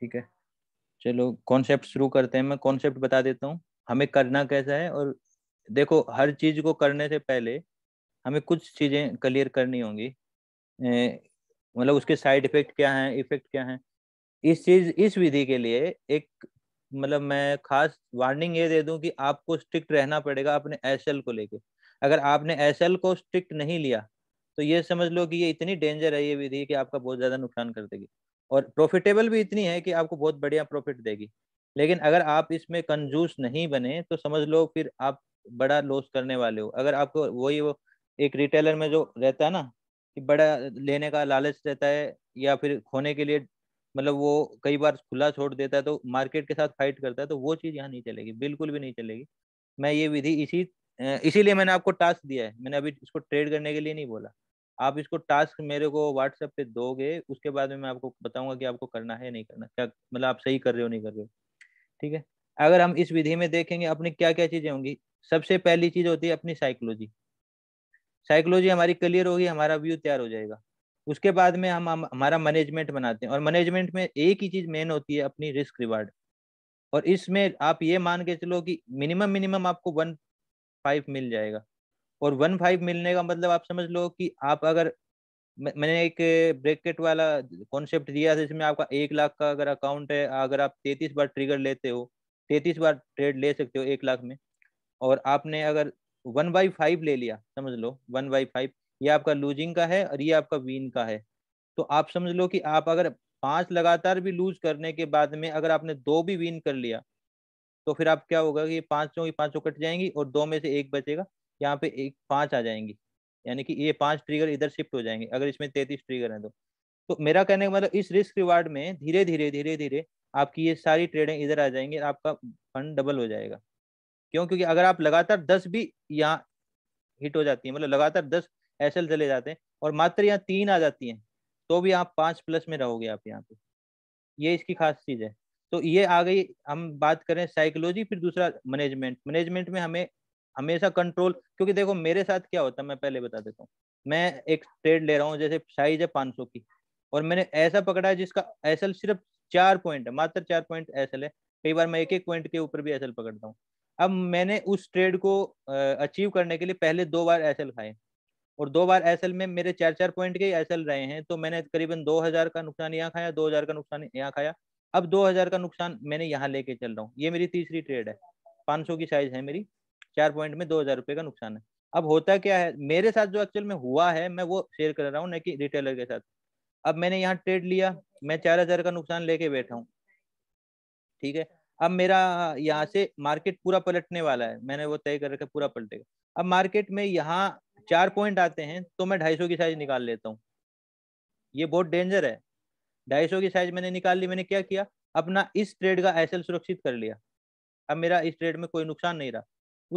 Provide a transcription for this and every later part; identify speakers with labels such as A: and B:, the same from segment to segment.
A: ठीक है चलो कॉन्सेप्ट शुरू करते हैं मैं कॉन्सेप्ट बता देता हूँ हमें करना कैसा है और देखो हर चीज को करने से पहले हमें कुछ चीजें क्लियर करनी होंगी मतलब उसके साइड इफेक्ट क्या हैं इफेक्ट क्या हैं इस चीज इस विधि के लिए एक मतलब मैं खास वार्निंग ये दे दूं कि आपको स्ट्रिक्ट रहना पड़ेगा अपने एस को लेके अगर आपने एस को स्ट्रिक्ट नहीं लिया तो ये समझ लो कि ये इतनी डेंजर है ये विधि कि आपका बहुत ज्यादा नुकसान कर देगी और प्रॉफिटेबल भी इतनी है कि आपको बहुत बढ़िया प्रॉफिट देगी लेकिन अगर आप इसमें कंजूस नहीं बने तो समझ लो फिर आप बड़ा लॉस करने वाले हो अगर आपको वही वो एक रिटेलर में जो रहता है ना कि बड़ा लेने का लालच रहता है या फिर खोने के लिए मतलब वो कई बार खुला छोड़ देता है तो मार्केट के साथ फाइट करता है तो वो चीज़ यहाँ नहीं चलेगी बिल्कुल भी नहीं चलेगी मैं ये विधि इसी इसीलिए मैंने आपको टास्क दिया है मैंने अभी इसको ट्रेड करने के लिए नहीं बोला आप इसको टास्क मेरे को व्हाट्सएप पे दोगे उसके बाद में मैं आपको बताऊंगा कि आपको करना है नहीं करना क्या मतलब आप सही कर रहे हो नहीं कर रहे हो ठीक है अगर हम इस विधि में देखेंगे अपनी क्या क्या चीजें होंगी सबसे पहली चीज होती है अपनी साइकोलॉजी साइकोलॉजी हमारी क्लियर होगी हमारा व्यू तैयार हो जाएगा उसके बाद में हम, हम हमारा मैनेजमेंट बनाते हैं और मैनेजमेंट में एक ही चीज मेन होती है अपनी रिस्क रिवार्ड और इसमें आप ये मान के चलो कि मिनिमम मिनिमम आपको वन फाइव मिल जाएगा और वन फाइव मिलने का मतलब आप समझ लो कि आप अगर मैंने एक ब्रैकेट वाला कॉन्सेप्ट दिया था जिसमें आपका एक लाख का अगर अकाउंट है अगर आप तैतीस बार ट्रिगर लेते हो तैतीस बार ट्रेड ले सकते हो एक लाख में और आपने अगर वन बाई फाइव ले लिया समझ लो वन बाई फाइव ये आपका लूजिंग का है और ये आपका विन का है तो आप समझ लो कि आप अगर पांच लगातार भी लूज करने के बाद में अगर आपने दो भी विन कर लिया तो फिर आप क्या होगा कि पांचों की पांचों कट जाएंगी और दो में से एक बचेगा यहाँ पे एक पाँच आ जाएंगी यानी कि ये पांच ट्रिगर इधर शिफ्ट हो जाएंगे अगर इसमें तैतीस ट्रिगर हैं तो तो मेरा कहने का मतलब इस रिस्क रिवार्ड में धीरे धीरे धीरे धीरे आपकी ये सारी ट्रेडिंग इधर आ जाएंगे आपका फंड डबल हो जाएगा क्यों क्योंकि अगर आप लगातार दस भी यहाँ हिट हो जाती है मतलब लगातार दस एस चले जाते हैं और मात्र यहाँ तीन आ जाती हैं तो भी आप पाँच प्लस में रहोगे आप यहाँ पे ये इसकी खास चीज़ है तो ये आ गई हम बात करें साइकोलॉजी फिर दूसरा मैनेजमेंट मैनेजमेंट में हमें हमेशा कंट्रोल क्योंकि देखो मेरे साथ क्या होता है मैं पहले बता देता हूँ मैं एक ट्रेड ले रहा हूँ जैसे साइज है पाँच सौ की और मैंने ऐसा पकड़ा है जिसका एसल सिर्फ चार पॉइंट है मात्र चार पॉइंट एस है कई बार मैं एक एक पॉइंट के ऊपर भी एस पकड़ता हूँ अब मैंने उस ट्रेड को अचीव करने के लिए पहले दो बार एसल खाए और दो बार एसल में मेरे चार चार पॉइंट के एसल रहे हैं तो मैंने करीबन दो हजार का नुकसान यहाँ खाया दो हजार का नुकसान यहाँ खाया अब दो हजार का नुकसान मैंने यहाँ लेके चल रहा हूँ ये मेरी तीसरी ट्रेड है पाँच सौ की साइज है मेरी चार पॉइंट में दो हजार रुपए का नुकसान है अब होता क्या है मेरे साथ जो एक्चुअल में हुआ है मैं वो शेयर कर रहा हूँ ना कि रिटेलर के साथ अब मैंने यहाँ ट्रेड लिया मैं चार हजार का नुकसान लेके बैठा हूँ ठीक है अब मेरा यहाँ से मार्केट पूरा पलटने वाला है मैंने वो तय कर रखा पूरा पलटेगा अब मार्केट में यहाँ चार पॉइंट आते हैं तो मैं ढाई सौ की साइज निकाल लेता हूँ ये बहुत डेंजर है ढाई सौ की साइज मैंने निकाल ली मैंने क्या किया अपना इस ट्रेड का एसल सुरक्षित कर लिया अब मेरा इस ट्रेड में कोई नुकसान नहीं रहा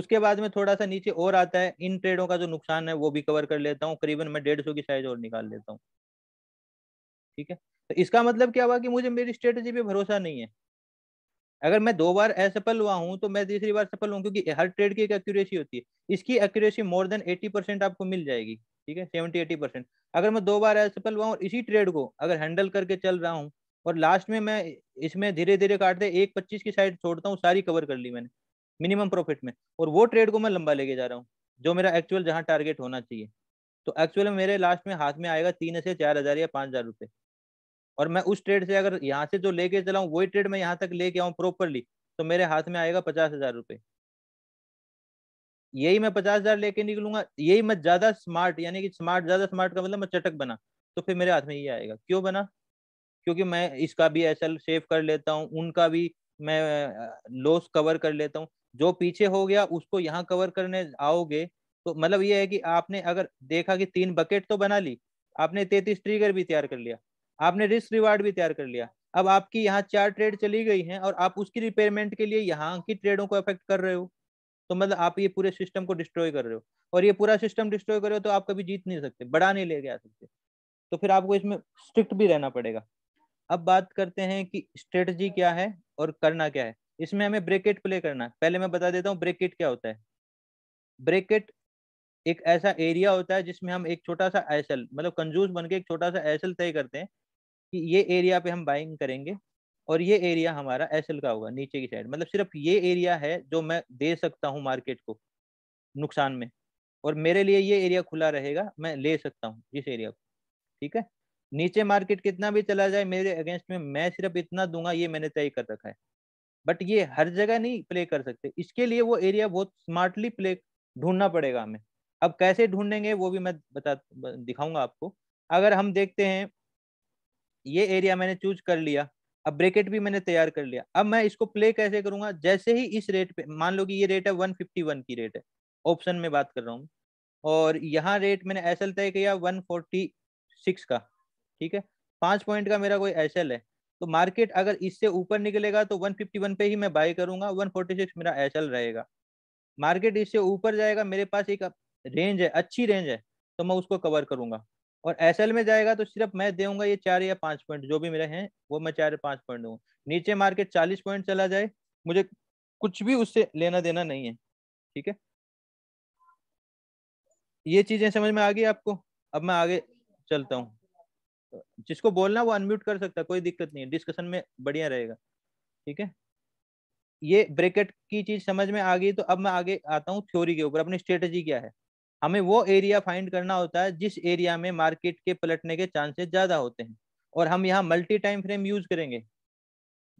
A: उसके बाद में थोड़ा सा नीचे और आता है इन ट्रेडों का जो नुकसान है वो भी कवर कर लेता हूँ करीबन मैं डेढ़ सौ की साइज और निकाल लेता हूँ ठीक है तो इसका मतलब क्या हुआ कि मुझे मेरी स्ट्रेटेजी पे भरोसा नहीं है अगर मैं दो बार असफल हुआ हूँ तो मैं तीसरी बार सफल हूँ क्योंकि हर ट्रेड की एक एक्यूरेसी होती है इसकी एक्यूरेसी मोर देन 80 परसेंट आपको मिल जाएगी ठीक है सेवेंटी एटी परसेंट अगर मैं दो बार असफल हुआ हूँ इसी ट्रेड को अगर हैंडल करके चल रहा हूँ और लास्ट में मैं इसमें धीरे धीरे काटते एक पच्चीस की साइड छोड़ता हूँ सारी कवर कर ली मैंने मिनिमम प्रॉफिट में और वो ट्रेड को मैं लंबा लेके जा रहा हूँ जो मेरा एक्चुअल जहाँ टारगेट होना चाहिए तो एक्चुअल मेरे लास्ट में हाथ में आएगा तीन से चार हज़ार या पाँच हज़ार रुपये और मैं उस ट्रेड से अगर यहाँ से जो लेके चलाऊँ वही ट्रेड मैं यहाँ तक लेके आऊँ प्रॉपरली तो मेरे हाथ में आएगा पचास हज़ार रुपये यही मैं पचास हज़ार लेके निकलूंगा यही मैं ज़्यादा स्मार्ट यानी कि स्मार्ट ज़्यादा स्मार्ट का मतलब मैं चटक बना तो फिर मेरे हाथ में ये आएगा क्यों बना क्योंकि मैं इसका भी एस सेव कर लेता हूँ उनका भी मैं लॉस कवर कर लेता हूँ जो पीछे हो गया उसको यहाँ कवर करने आओगे तो मतलब ये है कि आपने अगर देखा कि तीन बकेट तो बना ली आपने तैतीस ट्रिगर भी तैयार कर लिया आपने रिस्क रिवार्ड भी तैयार कर लिया अब आपकी यहाँ चार ट्रेड चली गई हैं और आप उसकी रिपेयरमेंट के लिए यहाँ की ट्रेडों को अफेक्ट कर रहे हो तो मतलब आप ये पूरे सिस्टम को डिस्ट्रॉय कर रहे हो और ये पूरा सिस्टम डिस्ट्रॉय कर रहे हो तो आप कभी जीत नहीं सकते बड़ा नहीं लेके आ सकते तो फिर आपको इसमें स्ट्रिक्ट भी रहना पड़ेगा अब बात करते हैं कि स्ट्रेटजी क्या है और करना क्या है इसमें हमें ब्रेकेट प्ले करना है पहले मैं बता देता हूँ ब्रेकेट क्या होता है ब्रेकेट एक ऐसा एरिया होता है जिसमें हम एक छोटा सा एसल मतलब कंजूस बन के एक छोटा सा एसल तय करते हैं कि ये एरिया पे हम बाइंग करेंगे और ये एरिया हमारा एसल का होगा नीचे की साइड मतलब सिर्फ ये एरिया है जो मैं दे सकता हूँ मार्केट को नुकसान में और मेरे लिए ये एरिया खुला रहेगा मैं ले सकता हूँ इस एरिया को ठीक है नीचे मार्केट कितना भी चला जाए मेरे अगेंस्ट में मैं सिर्फ इतना दूंगा ये मैंने तय कर रखा है बट ये हर जगह नहीं प्ले कर सकते इसके लिए वो एरिया बहुत स्मार्टली प्ले ढूंढना पड़ेगा हमें अब कैसे ढूंढेंगे वो भी मैं बता दिखाऊंगा आपको अगर हम देखते हैं ये एरिया मैंने चूज कर लिया अब ब्रेकेट भी मैंने तैयार कर लिया अब मैं इसको प्ले कैसे करूंगा जैसे ही इस रेट पे मान लो कि ये रेट है 151 की रेट है ऑप्शन में बात कर रहा हूँ और यहाँ रेट मैंने एस तय किया 146 का ठीक है पाँच पॉइंट का मेरा कोई एस है तो मार्केट अगर इससे ऊपर निकलेगा तो 151 पे ही मैं बाय करूंगा 146 मेरा एचएल रहेगा मार्केट इससे ऊपर जाएगा मेरे पास एक रेंज है अच्छी रेंज है तो मैं उसको कवर करूंगा और एस में जाएगा तो सिर्फ मैं दूंगा ये चार या पाँच पॉइंट जो भी मेरे हैं वो मैं चार या पाँच पॉइंट दूंगा नीचे मार्केट चालीस पॉइंट चला जाए मुझे कुछ भी उससे लेना देना नहीं है ठीक है ये चीजें समझ में आ गई आपको अब मैं आगे चलता हूँ जिसको बोलना वो अनम्यूट कर सकता है कोई दिक्कत नहीं है डिस्कशन में बढ़िया रहेगा ठीक है ये ब्रेकेट की चीज समझ में आ गई तो अब मैं आगे आता हूँ थ्योरी के ऊपर अपनी स्ट्रेटेजी क्या है हमें वो एरिया फाइंड करना होता है जिस एरिया में मार्केट के पलटने के चांसेस ज्यादा होते हैं और हम यहाँ मल्टी टाइम फ्रेम यूज करेंगे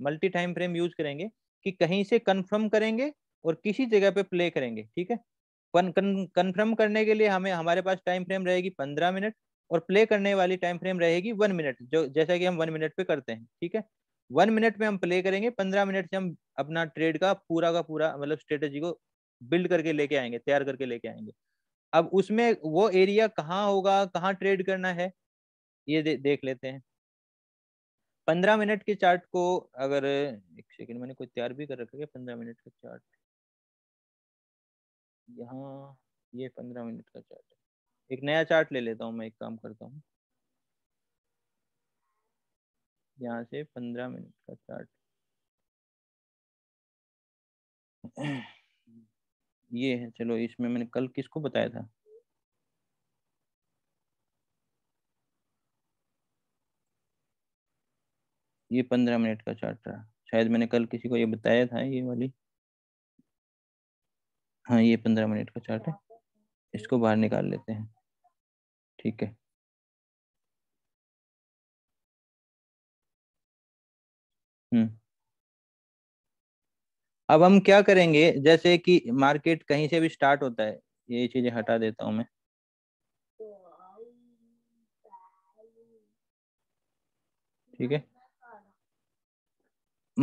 A: मल्टी टाइम फ्रेम यूज करेंगे कि कहीं से कन्फर्म करेंगे और किसी जगह पे प्ले करेंगे ठीक है कन्फर्म करने के लिए हमें हमारे पास टाइम फ्रेम रहेगी पंद्रह मिनट और प्ले करने वाली टाइम फ्रेम रहेगी वन मिनट जो जैसा कि हम वन मिनट पे करते हैं ठीक है वन मिनट में हम प्ले करेंगे पंद्रह मिनट से हम अपना ट्रेड का पूरा का पूरा मतलब स्ट्रेटेजी को बिल्ड करके लेके आएंगे तैयार करके लेके आएंगे अब उसमें वो एरिया कहाँ होगा कहाँ ट्रेड करना है ये दे, देख लेते हैं पंद्रह मिनट के चार्ट को अगर एक सेकेंड मैंने कोई तैयार भी कर रखा है पंद्रह मिनट का चार्ट यहाँ ये पंद्रह मिनट का चार्ट एक नया चार्ट ले लेता हूँ मैं एक काम करता हूँ यहाँ से पंद्रह मिनट का चार्ट ये है चलो इसमें मैंने कल किसको बताया था ये पंद्रह मिनट का चार्ट रहा शायद मैंने कल किसी को ये बताया था ये वाली हाँ ये पंद्रह मिनट का चार्ट है इसको बाहर निकाल लेते हैं ठीक है हम्म अब हम क्या करेंगे जैसे कि मार्केट कहीं से भी स्टार्ट होता है ये चीजें हटा देता हूं मैं तो ठीक है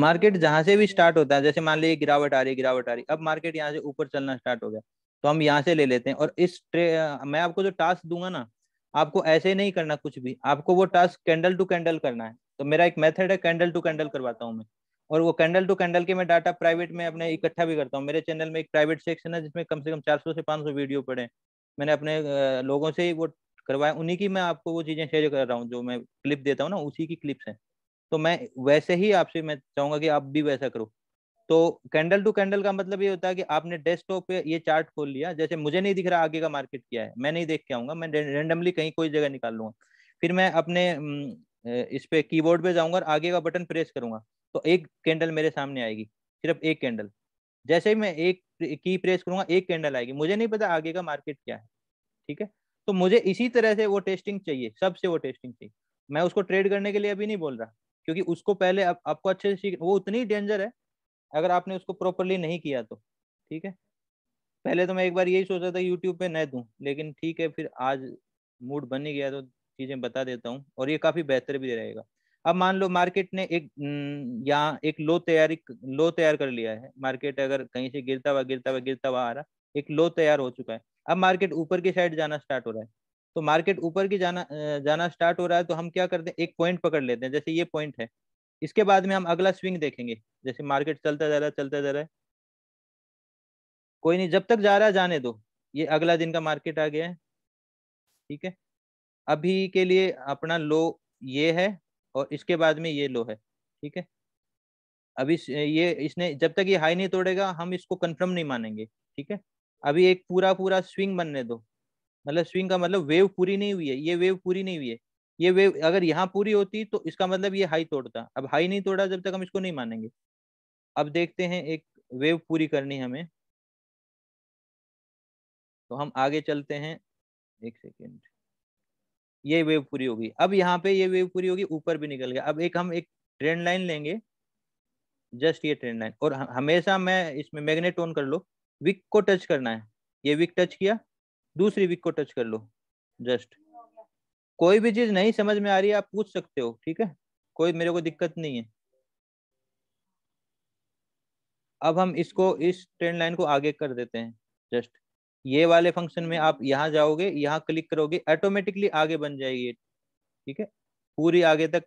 A: मार्केट जहां से भी स्टार्ट होता है जैसे मान लीजिए गिरावट आ रही है गिरावट आ रही अब मार्केट यहाँ से ऊपर चलना स्टार्ट हो गया तो हम यहाँ से ले लेते हैं और इस ट्रे मैं आपको जो टास्क दूंगा ना आपको ऐसे नहीं करना कुछ भी आपको वो टास्क कैंडल टू कैंडल करना है तो मेरा एक मेथड है कैंडल टू कैंडल करवाता हूँ मैं और वो कैंडल टू कैंडल के मैं डाटा प्राइवेट में अपने इकट्ठा भी करता हूँ मेरे चैनल में एक प्राइवेट सेक्शन है जिसमें कम से कम 400 से 500 वीडियो पड़े मैंने अपने लोगों से ही वो करवाया उन्हीं की मैं आपको वो चीज़ें शेयर कर रहा हूँ जो मैं क्लिप देता हूँ ना उसी की क्लिप्स हैं तो मैं वैसे ही आपसे मैं चाहूँगा कि आप भी वैसा करो तो कैंडल टू कैंडल का मतलब ये होता है कि आपने डेस्कटॉप पे ये चार्ट खोल लिया जैसे मुझे नहीं दिख रहा आगे का मार्केट क्या है मैं नहीं देख के आऊंगा मैं रेंडमली कहीं कोई जगह निकाल लूंगा फिर मैं अपने इस पे कीबोर्ड पे जाऊंगा और आगे का बटन प्रेस करूंगा तो एक कैंडल मेरे सामने आएगी सिर्फ एक कैंडल जैसे ही मैं एक की प्रेस करूंगा एक कैंडल आएगी मुझे नहीं पता आगे का मार्केट क्या है ठीक है तो मुझे इसी तरह से वो टेस्टिंग चाहिए सबसे वो टेस्टिंग चाहिए मैं उसको ट्रेड करने के लिए अभी नहीं बोल रहा क्योंकि उसको पहले आप, आपको अच्छे से सीख वो उतनी डेंजर है अगर आपने उसको प्रॉपरली नहीं किया तो ठीक है पहले तो मैं एक बार यही सोचा था यूट्यूब पे न दूं लेकिन ठीक है फिर आज मूड बन ही गया तो चीज़ें बता देता हूँ और ये काफ़ी बेहतर भी रहेगा अब मान लो मार्केट ने एक यहाँ एक लो तैयारी लो तैयार कर लिया है मार्केट अगर कहीं से गिरता हुआ गिरता हुआ गिरता हुआ आ रहा एक लो तैयार हो चुका है अब मार्केट ऊपर की साइड जाना स्टार्ट हो रहा है तो मार्केट ऊपर की जाना जाना स्टार्ट हो रहा है तो हम क्या करते हैं एक पॉइंट पकड़ लेते हैं जैसे ये पॉइंट है इसके बाद में हम अगला स्विंग देखेंगे जैसे मार्केट चलता जा रहा है चलता जा रहा है कोई नहीं जब तक जा रहा है जाने दो ये अगला दिन का मार्केट आ गया है ठीक है अभी के लिए अपना लो ये है और इसके बाद में ये लो है ठीक है अभी ये इसने जब तक ये हाई नहीं तोड़ेगा हम इसको कंफर्म नहीं मानेंगे ठीक है अभी एक पूरा पूरा स्विंग बनने दो मतलब स्विंग का मतलब वेव पूरी नहीं हुई है ये वेव पूरी नहीं हुई है ये वेव अगर यहाँ पूरी होती तो इसका मतलब ये हाई तोड़ता अब हाई नहीं तोड़ा जब तक हम इसको नहीं मानेंगे अब देखते हैं एक वेव पूरी करनी हमें तो हम आगे चलते हैं एक सेकेंड ये वेव पूरी होगी अब यहाँ पे ये वेव पूरी होगी ऊपर भी निकल गया अब एक हम एक ट्रेंड लाइन लेंगे जस्ट ये ट्रेंड लाइन और हमेशा मैं इसमें मैग्नेट ऑन कर लो विक को टच करना है ये विक टच किया दूसरी विक को टच कर लो जस्ट कोई भी चीज नहीं समझ में आ रही है आप पूछ सकते हो ठीक है कोई मेरे को दिक्कत नहीं है अब हम इसको इस ट्रेंड लाइन को आगे कर देते हैं जस्ट ये वाले फंक्शन में आप यहाँ जाओगे यहाँ क्लिक करोगे ऑटोमेटिकली आगे बन जाएगी ये ठीक है पूरी आगे तक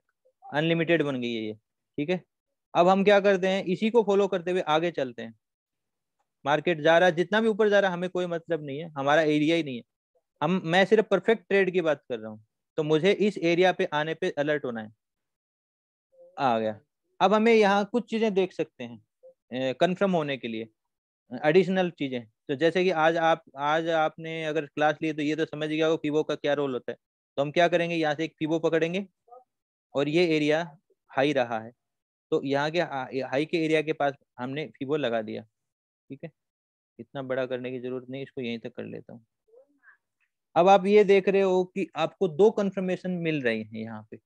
A: अनलिमिटेड बन गई है ये ठीक है अब हम क्या करते हैं इसी को फॉलो करते हुए आगे चलते हैं मार्केट जा रहा है जितना भी ऊपर जा रहा है हमें कोई मतलब नहीं है हमारा एरिया ही नहीं है हम मैं सिर्फ परफेक्ट ट्रेड की बात कर रहा हूँ तो मुझे इस एरिया पे आने पे अलर्ट होना है आ गया अब हमें यहाँ कुछ चीज़ें देख सकते हैं कंफर्म होने के लिए एडिशनल चीज़ें तो जैसे कि आज आप आज आपने अगर क्लास ली तो ये तो समझ गया हो फीबो का क्या रोल होता है तो हम क्या करेंगे यहाँ से एक फीवो पकड़ेंगे और ये एरिया हाई रहा है तो यहाँ के हाई के एरिया के पास हमने फीबो लगा दिया ठीक है इतना बड़ा करने की ज़रूरत नहीं इसको यहीं तक कर लेता हूँ अब आप ये देख रहे हो कि आपको दो कंफर्मेशन मिल रही हैं यहाँ पे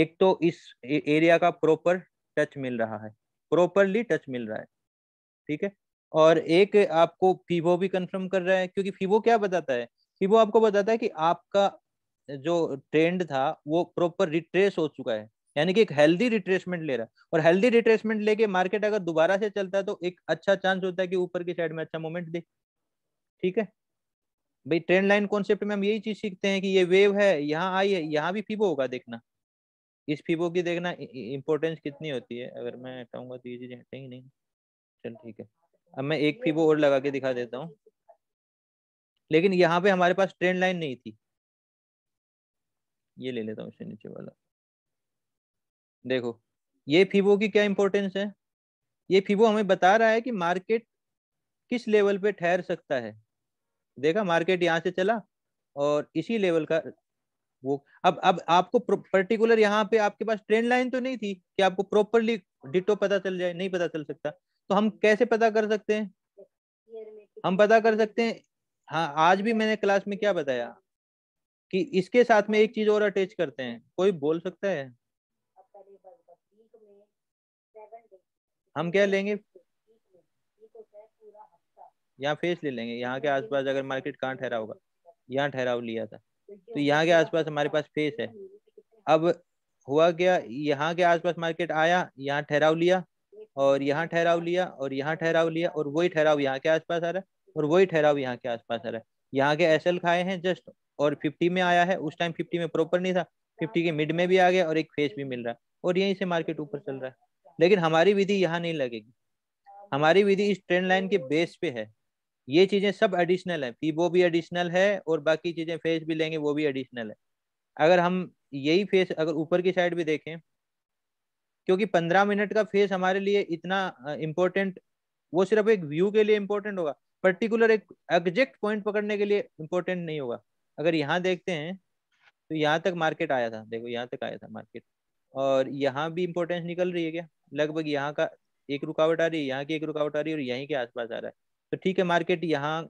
A: एक तो इस एरिया का प्रॉपर टच मिल रहा है प्रॉपरली टच मिल रहा है ठीक है और एक आपको फीवो भी कंफर्म कर रहा है क्योंकि फीवो क्या बताता है फीवो आपको बताता है कि आपका जो ट्रेंड था वो प्रॉपर रिट्रेस हो चुका है यानी कि एक हेल्दी रिट्रेसमेंट ले रहा है और हेल्दी रिट्रेसमेंट लेके मार्केट अगर दोबारा से चलता है तो एक अच्छा चांस होता है कि ऊपर की साइड में अच्छा मोमेंट दे ठीक है भाई ट्रेंड लाइन कॉन्सेप्ट में हम यही चीज सीखते हैं कि ये वेव है यहाँ आई है यहाँ भी फीबो होगा देखना इस फीबो की देखना इम्पोर्टेंस कितनी होती है अगर मैं कहूँगा तो ये चीजें हटेंगी नहीं चल ठीक है अब मैं एक फीबो और लगा के दिखा देता हूँ लेकिन यहाँ पे हमारे पास ट्रेंड लाइन नहीं थी ये ले लेता हूँ इससे नीचे वाला देखो ये फीबो की क्या इंपॉर्टेंस है ये फीबो हमें बता रहा है कि मार्केट किस लेवल पे ठहर सकता है देखा मार्केट यहाँ से चला और इसी लेवल का वो अब अब आपको पर्टिकुलर यहाँ पे आपके पास ट्रेंड लाइन तो नहीं थी कि आपको प्रॉपरली डिटो पता चल जाए नहीं पता चल सकता तो हम कैसे पता कर सकते हैं हम पता कर सकते हैं हाँ आज भी मैंने क्लास में क्या बताया कि इसके साथ में एक चीज और अटैच करते हैं कोई बोल सकता है हम क्या लेंगे यहाँ फेस ले लेंगे यहाँ के आसपास अगर मार्केट कहाँ ठहरा होगा यहाँ ठहराव लिया था तो यहाँ के आसपास हमारे पास फेस है अब हुआ क्या यहाँ के आसपास मार्केट आया यहाँ ठहराव लिया और यहाँ ठहराव लिया और यहाँ ठहराव लिया और वही ठहराव यहाँ के आसपास आ रहा है और वही ठहराव यहाँ के आसपास आ रहा है यहाँ के एस खाए हैं जस्ट और फिफ्टी में आया है उस टाइम फिफ्टी में प्रॉपर नहीं था फिफ्टी के मिड में भी आ गया और एक फेस भी मिल रहा है और यहीं से मार्केट ऊपर चल रहा है लेकिन हमारी विधि यहाँ नहीं लगेगी हमारी विधि इस ट्रेंड लाइन के बेस पे है ये चीजें सब एडिशनल है पीबो भी एडिशनल है और बाकी चीजें फेस भी लेंगे वो भी एडिशनल है अगर हम यही फेस अगर ऊपर की साइड भी देखें क्योंकि पंद्रह मिनट का फेस हमारे लिए इतना इम्पोर्टेंट वो सिर्फ एक व्यू के लिए इम्पोर्टेंट होगा पर्टिकुलर एक एग्जैक्ट पॉइंट पकड़ने के लिए इम्पोर्टेंट नहीं होगा अगर यहाँ देखते हैं तो यहाँ तक मार्केट आया था देखो यहाँ तक आया था मार्केट और यहाँ भी इम्पोर्टेंस निकल रही है क्या लगभग यहाँ का एक रुकावट आ रही है यहाँ की एक रुकावट आ रही है और यहीं के आसपास आ रहा है तो ठीक है मार्केट यहाँ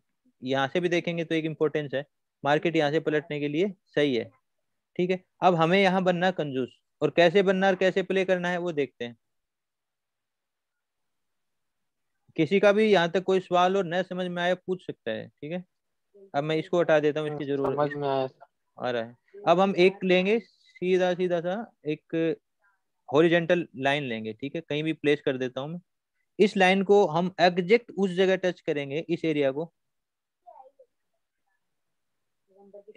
A: यहाँ से भी देखेंगे तो एक इम्पोर्टेंस है मार्केट यहाँ से पलटने के लिए सही है ठीक है अब हमें यहाँ बनना कंजूस और कैसे बनना और कैसे प्ले करना है वो देखते हैं किसी का भी यहाँ तक कोई सवाल और न समझ में आया पूछ सकता है ठीक है अब मैं इसको हटा देता हूँ इसकी हाँ, जरूरत समझ में आया आ रहा है अब हम एक लेंगे सीधा सीधा सा एक हॉरिजेंटल लाइन लेंगे ठीक है कहीं भी प्लेस कर देता हूँ मैं इस लाइन को हम एग्जेक्ट उस जगह टच करेंगे इस एरिया को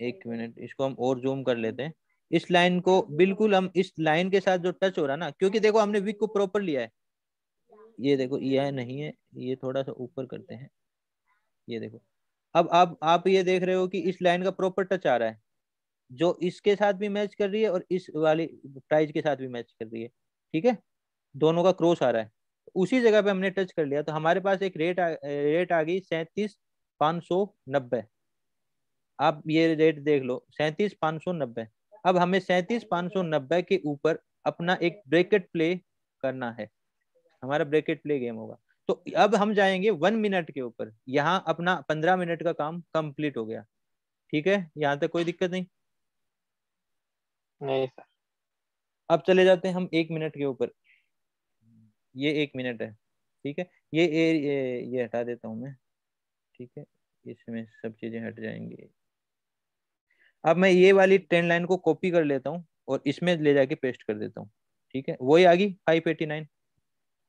A: एक मिनट इसको हम और जूम कर लेते हैं इस लाइन को बिल्कुल हम इस लाइन के साथ जो टच हो रहा ना क्योंकि देखो हमने विक को प्रॉपर लिया है ये देखो यह नहीं है ये थोड़ा सा ऊपर करते हैं ये देखो अब आप आप ये देख रहे हो कि इस लाइन का प्रॉपर टच आ रहा है जो इसके साथ भी मैच कर रही है और इस वाली प्राइज के साथ भी मैच कर रही है ठीक है दोनों का क्रॉस आ रहा है उसी जगह पे हमने टच कर लिया तो हमारे पास एक रेट आ, रेट आ गई सैंतीस पाँच सौ नब्बे आप ये रेट देख लो सैंतीस पाँच सौ नब्बे अब हमें सैंतीस पाँच सौ नब्बे के ऊपर अपना एक ब्रेकेट प्ले करना है हमारा ब्रेकेट प्ले गेम होगा तो अब हम जाएंगे वन मिनट के ऊपर यहाँ अपना पंद्रह मिनट का काम कंप्लीट हो गया ठीक है यहाँ तक कोई दिक्कत नहीं नहीं सर अब चले जाते हैं हम एक मिनट के ऊपर ये एक मिनट है ठीक है ये ए, ये, ये हटा देता हूँ मैं ठीक है इसमें सब चीज़ें हट जाएंगी अब मैं ये वाली ट्रेंड लाइन को कॉपी कर लेता हूँ और इसमें ले जाके पेस्ट कर देता हूँ ठीक है वही आ गई फाइव एटी नाइन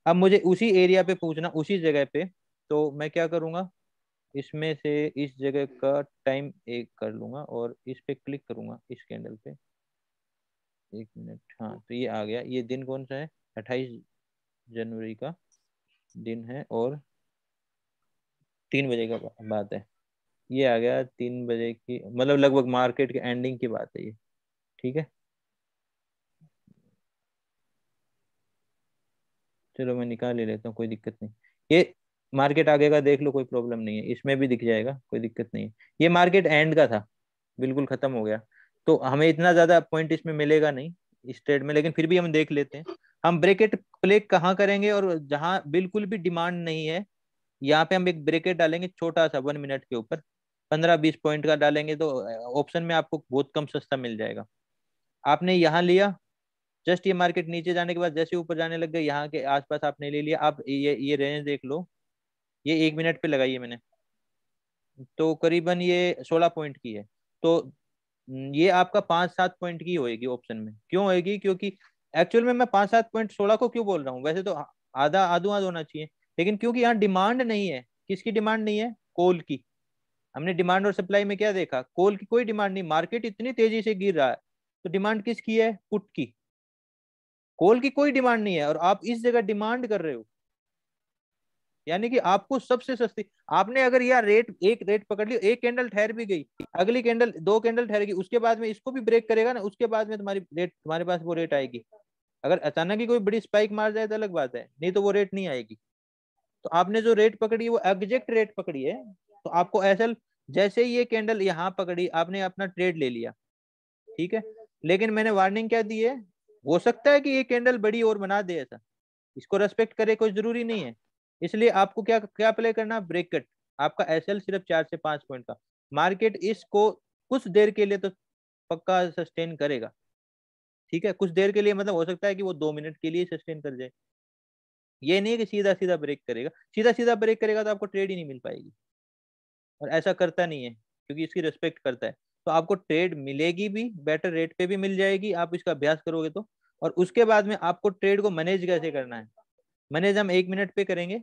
A: अब मुझे उसी एरिया पे पूछना उसी जगह पे तो मैं क्या करूँगा इसमें से इस जगह का टाइम एक कर लूँगा और इस पे क्लिक करूंगा इस कैंडल पे एक मिनट हाँ तो ये आ गया ये दिन कौन सा है अट्ठाईस जनवरी का दिन है और तीन बजे का बात है ये आ गया तीन बजे की मतलब लगभग मार्केट के एंडिंग की बात है ये ठीक है चलो मैं निकाल ही लेता हूँ कोई दिक्कत नहीं ये मार्केट आगे का देख लो कोई प्रॉब्लम नहीं है इसमें भी दिख जाएगा कोई दिक्कत नहीं है ये मार्केट एंड का था बिल्कुल खत्म हो गया तो हमें इतना ज्यादा पॉइंट इसमें मिलेगा नहीं इस ट्रेड में लेकिन फिर भी हम देख लेते हैं हम ब्रेकेट प्ले कहाँ करेंगे और जहाँ बिल्कुल भी डिमांड नहीं है यहाँ पे हम एक ब्रेकेट डालेंगे छोटा सा वन मिनट के ऊपर पंद्रह बीस पॉइंट का डालेंगे तो ऑप्शन में आपको बहुत कम सस्ता मिल जाएगा आपने यहाँ लिया जस्ट ये मार्केट नीचे जाने के बाद जैसे ऊपर जाने लग गए यहाँ के आसपास आपने ले लिया आप ये ये रेंज देख लो ये एक मिनट पे लगाई है मैंने तो करीबन ये सोलह पॉइंट की है तो ये आपका पाँच सात पॉइंट की होएगी ऑप्शन में क्यों होएगी क्योंकि एक्चुअल में मैं पांच सात पॉइंट सोलह को क्यों बोल रहा हूँ वैसे तो आधा आधो आध होना चाहिए लेकिन क्योंकि यहाँ डिमांड नहीं है किसकी डिमांड नहीं है कोल की हमने डिमांड और सप्लाई में क्या देखा कोल की कोई डिमांड नहीं मार्केट इतनी तेजी से गिर रहा है तो डिमांड किसकी है पुट की कोल की कोई डिमांड नहीं है और आप इस जगह डिमांड कर रहे हो यानी कि आपको सबसे सस्ती आपने अगर यह रेट एक रेट पकड़ लिया एक कैंडल ठहर भी गई अगली कैंडल दो कैंडल ठहर गई उसके बाद में इसको भी ब्रेक करेगा ना उसके बाद में तुम्हारी रेट तुम्हारे पास वो रेट आएगी अगर अचानक ही कोई बड़ी स्पाइक मार जाए तो अलग बात है नहीं तो वो रेट नहीं आएगी तो आपने जो रेट पकड़ी है वो एग्जेक्ट रेट पकड़ी है तो आपको ऐसा जैसे ये कैंडल यहाँ पकड़ी आपने अपना ट्रेड ले लिया ठीक है लेकिन मैंने वार्निंग क्या दी है हो सकता है कि ये कैंडल बड़ी और बना दे ऐसा इसको रेस्पेक्ट करे कोई जरूरी नहीं है इसलिए आपको क्या क्या प्ले करना ब्रेक कट आपका एस सिर्फ चार से पांच पॉइंट का मार्केट इसको कुछ देर के लिए तो पक्का सस्टेन करेगा ठीक है कुछ देर के लिए मतलब हो सकता है कि वो दो मिनट के लिए सस्टेन कर जाए ये नहीं कि सीधा सीधा ब्रेक करेगा सीधा सीधा ब्रेक करेगा तो आपको ट्रेड ही नहीं मिल पाएगी और ऐसा करता नहीं है क्योंकि इसकी रिस्पेक्ट करता है तो आपको ट्रेड मिलेगी भी बेटर रेट पे भी मिल जाएगी आप इसका अभ्यास करोगे तो और उसके बाद में आपको ट्रेड को मैनेज कैसे करना है मैनेज हम एक मिनट पे करेंगे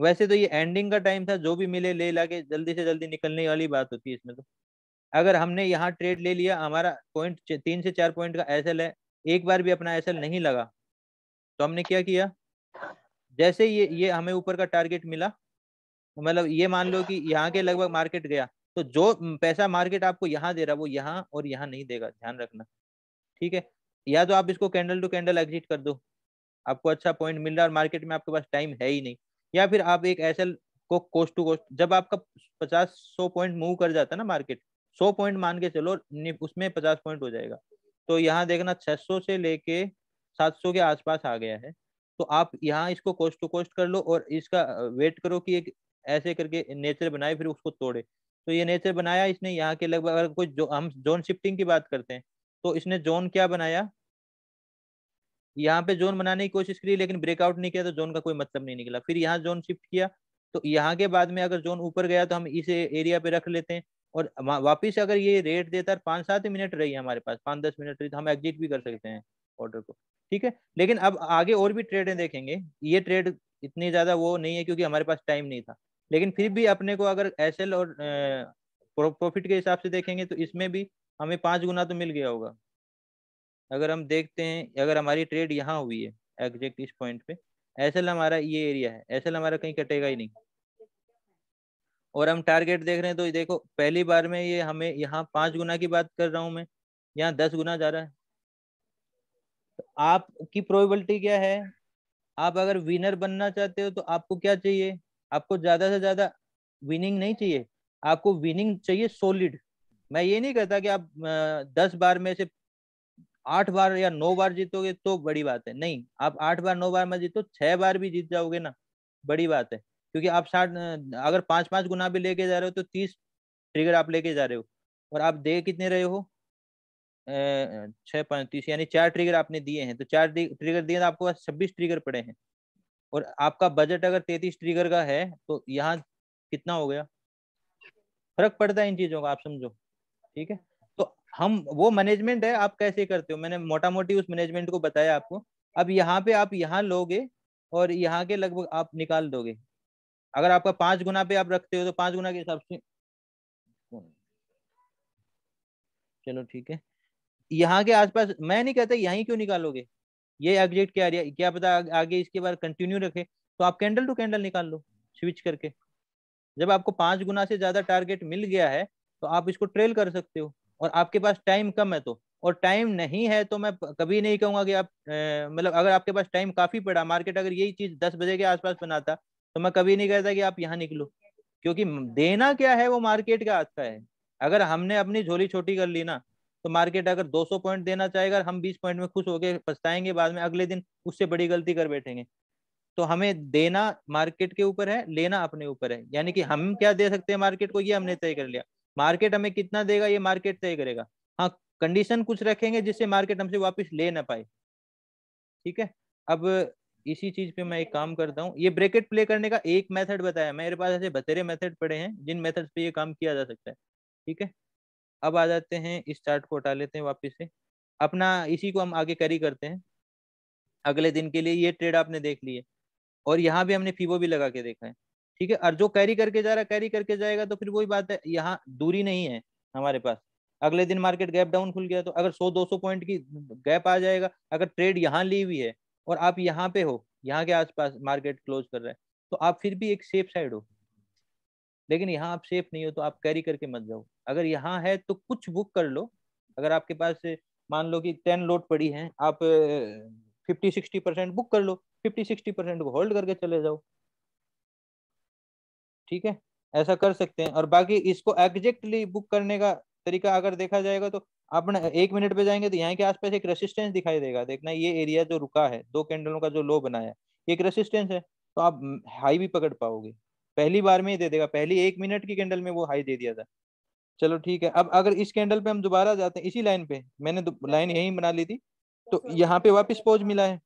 A: वैसे तो ये एंडिंग का टाइम था जो भी मिले ले लाके जल्दी से जल्दी निकलने वाली बात होती है इसमें तो अगर हमने यहाँ ट्रेड ले लिया हमारा पॉइंट तीन से चार पॉइंट का एसएल है एक बार भी अपना एस नहीं लगा तो हमने क्या किया जैसे ये ये हमें ऊपर का टारगेट मिला मतलब ये मान लो कि यहाँ के लगभग मार्केट गया तो जो पैसा मार्केट आपको यहाँ दे रहा वो यहाँ और यहाँ नहीं देगा ध्यान रखना ठीक है या तो आप इसको कैंडल टू कैंडल एग्जिट कर दो आपको अच्छा पॉइंट मिल रहा है और मार्केट में आपके पास टाइम है ही नहीं या फिर आप एक एसएल को कोस्ट टू कोस्ट जब आपका पचास सौ पॉइंट मूव कर जाता है ना मार्केट सौ पॉइंट मान के चलो उसमें पचास पॉइंट हो जाएगा तो यहाँ देखना छह सौ से लेके सात सौ के आसपास आ गया है तो आप यहाँ इसको कोस्ट टू कोस्ट कर लो और इसका वेट करो कि एक ऐसे करके नेचर बनाए फिर उसको तोड़े तो ये नेचर बनाया इसने यहाँ के लगभग अगर कोई जो, हम जोन शिफ्टिंग की बात करते हैं तो इसने जोन क्या बनाया यहाँ पे जोन बनाने की कोशिश करी लेकिन ब्रेकआउट नहीं किया तो जोन का कोई मतलब नहीं निकला फिर यहाँ जोन शिफ्ट किया तो यहाँ के बाद में अगर जोन ऊपर गया तो हम इस एरिया पे रख लेते हैं और वापिस अगर ये रेट देता है पाँच सात मिनट रही है हमारे पास पाँच दस मिनट रही तो हम एग्जिट भी कर सकते हैं ऑर्डर को ठीक है लेकिन अब आगे और भी ट्रेडें देखेंगे ये ट्रेड इतनी ज़्यादा वो नहीं है क्योंकि हमारे पास टाइम नहीं था लेकिन फिर भी अपने को अगर एस और प्रॉफिट के हिसाब से देखेंगे तो इसमें भी हमें पाँच गुना तो मिल गया होगा अगर हम देखते हैं अगर हमारी ट्रेड यहाँ हुई है एग्जैक्ट इस पॉइंट पे एस हमारा ये एरिया है एस हमारा कहीं कटेगा ही नहीं और हम टारगेट देख रहे हैं तो देखो पहली बार में ये हमें यहाँ पांच गुना की बात कर रहा हूं मैं यहाँ दस गुना जा रहा है तो आपकी प्रोबेबिलिटी क्या है आप अगर विनर बनना चाहते हो तो आपको क्या चाहिए आपको ज्यादा से ज्यादा विनिंग नहीं चाहिए आपको विनिंग चाहिए सोलिड मैं ये नहीं कहता कि आप दस बार में से आठ बार या नौ बार जीतोगे तो बड़ी बात है नहीं आप आठ बार नौ बार में जीतो छह बार भी जीत जाओगे ना बड़ी बात है क्योंकि आप साठ अगर पाँच पाँच गुना भी लेके जा रहे हो तो तीस ट्रिगर आप लेके जा रहे हो और आप दे कितने रहे हो छः पैंतीस यानी चार ट्रिगर आपने दिए हैं तो चार ट्रिगर दिए तो आपको पास छब्बीस ट्रिगर पड़े हैं और आपका बजट अगर तैतीस ट्रिगर का है तो यहाँ कितना हो गया फर्क पड़ता है इन चीज़ों का आप समझो ठीक है तो हम वो मैनेजमेंट है आप कैसे करते हो मैंने मोटा मोटी उस मैनेजमेंट को बताया आपको अब यहाँ पे आप यहाँ लोगे और यहाँ के लगभग आप निकाल दोगे अगर आपका पांच गुना पे आप रखते हो तो पांच गुना के हिसाब से चलो ठीक है यहाँ के आसपास मैं नहीं कहता यहीं क्यों निकालोगे ये एग्जिट क्या एरिया क्या पता आगे इसके बाद कंटिन्यू रखे तो आप कैंडल टू कैंडल निकाल लो स्विच करके जब आपको पांच गुना से ज्यादा टारगेट मिल गया है तो आप इसको ट्रेल कर सकते हो और आपके पास टाइम कम है तो और टाइम नहीं है तो मैं कभी नहीं कहूंगा कि आप मतलब अगर आपके पास टाइम काफी पड़ा मार्केट अगर यही चीज दस बजे के आसपास बनाता तो मैं कभी नहीं कहता कि आप यहाँ निकलो क्योंकि देना क्या है वो मार्केट का हाथ का है अगर हमने अपनी झोली छोटी कर ली ना तो मार्केट अगर 200 पॉइंट देना चाहेगा हम 20 पॉइंट में खुश होकर पछताएंगे बाद में अगले दिन उससे बड़ी गलती कर बैठेंगे तो हमें देना मार्केट के ऊपर है लेना अपने ऊपर है यानी कि हम क्या दे सकते हैं मार्केट को ये हमने तय कर लिया मार्केट हमें कितना देगा ये मार्केट तय करेगा हाँ कंडीशन कुछ रखेंगे जिससे मार्केट हमसे वापस ले ना पाए ठीक है अब इसी चीज पे मैं एक काम करता हूँ ये ब्रेकेट प्ले करने का एक मेथड बताया मेरे पास ऐसे बतेरे मेथड पड़े हैं जिन मेथड्स पे ये काम किया जा सकता है ठीक है अब आ जाते हैं इस चार्ट को हटा लेते हैं वापस से अपना इसी को हम आगे कैरी करते हैं अगले दिन के लिए ये ट्रेड आपने देख ली है और यहाँ भी हमने फीवो भी लगा के देखा है ठीक है और जो कैरी करके जा रहा है कैरी करके जाएगा तो फिर वही बात है यहाँ दूरी नहीं है हमारे पास अगले दिन मार्केट गैप डाउन खुल गया तो अगर 100-200 पॉइंट की गैप आ जाएगा अगर ट्रेड यहाँ ली हुई है और आप यहाँ पे हो यहाँ के आसपास मार्केट क्लोज कर रहे हैं तो आप फिर भी एक सेफ साइड हो लेकिन यहाँ आप सेफ नहीं हो तो आप कैरी करके मत जाओ अगर यहाँ है तो कुछ बुक कर लो अगर आपके पास मान लो कि टेन लोड पड़ी है आप फिफ्टी सिक्सटी परसेंट बुक कर लो फिफ्टी सिक्सटी परसेंट को होल्ड करके चले जाओ ठीक है ऐसा कर सकते हैं और बाकी इसको एग्जेक्टली बुक करने का तरीका अगर देखा जाएगा तो अपन एक मिनट पे जाएंगे तो यहाँ के आसपास एक रेसिस्टेंस दिखाई देगा देखना ये एरिया जो रुका है दो कैंडलों का जो लो बनाया ये एक रेसिस्टेंस है तो आप हाई भी पकड़ पाओगे पहली बार में ही दे देगा पहली एक मिनट की कैंडल में वो हाई दे दिया था चलो ठीक है अब अगर इस कैंडल पे हम दोबारा जाते हैं इसी लाइन पे मैंने लाइन यही बना ली थी तो यहाँ पे वापिस पोज मिला है